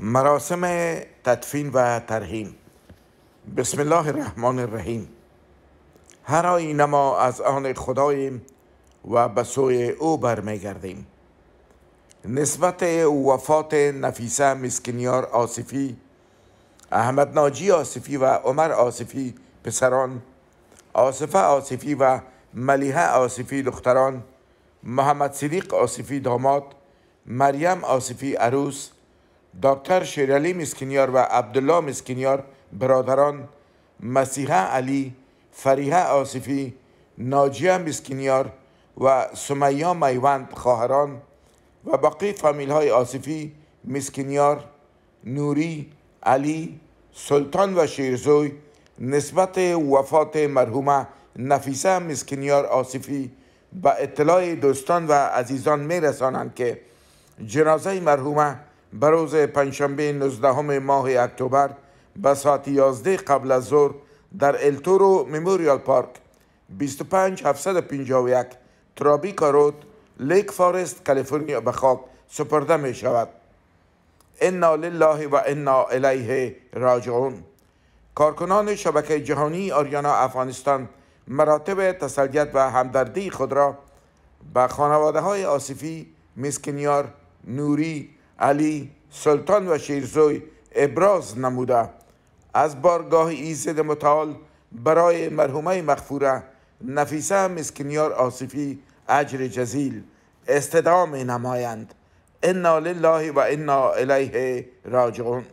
مراسم تدفین و ترهیم بسم الله الرحمن الرحیم هر ما از آن خداییم و به سوی او برمیگردیم نسبت وفات نفیسه مسکنیار آصفی احمد ناجی آصفی و عمر آصفی پسران آصفه آصفی و ملیحه آصفی دختران محمد صدیق آصفی داماد مریم آصفی عروس دکتر شیرالی مسکینیار و عبدالله مسکینیار برادران مسیحه علی فریحه آصفی ناجیه مسکینیار و سمیا میوند خواهران و باقی فامیل های آصفی مسکینیار نوری علی سلطان و شیرزوی نسبت وفات مرحومه نفیسه مسکینیار آصفی به اطلاع دوستان و عزیزان رسانند که جنازه مرحومه بروز روز پنجشنبه 19 ماه اکتبر به ساعت 11 قبل از ظهر در التورو میموریال پارک 25751 ترابیکا رود لیک فارست کالیفرنیا به خاک سپرده می شود انا لله و انا الیه راجعون کارکنان شبکه جهانی آریانا افغانستان مراتب تسلیت و همدردی خود را به خانواده های آسیفی، مسکنیار، نوری، علی سلطان و شیرزوی ابراز نموده از بارگاه ایزد متعال برای مرحومه مغفوره نفیسه مسکنیار آصفی اجر جزیل استدعا نمایند انا لله و انا الیه راجعون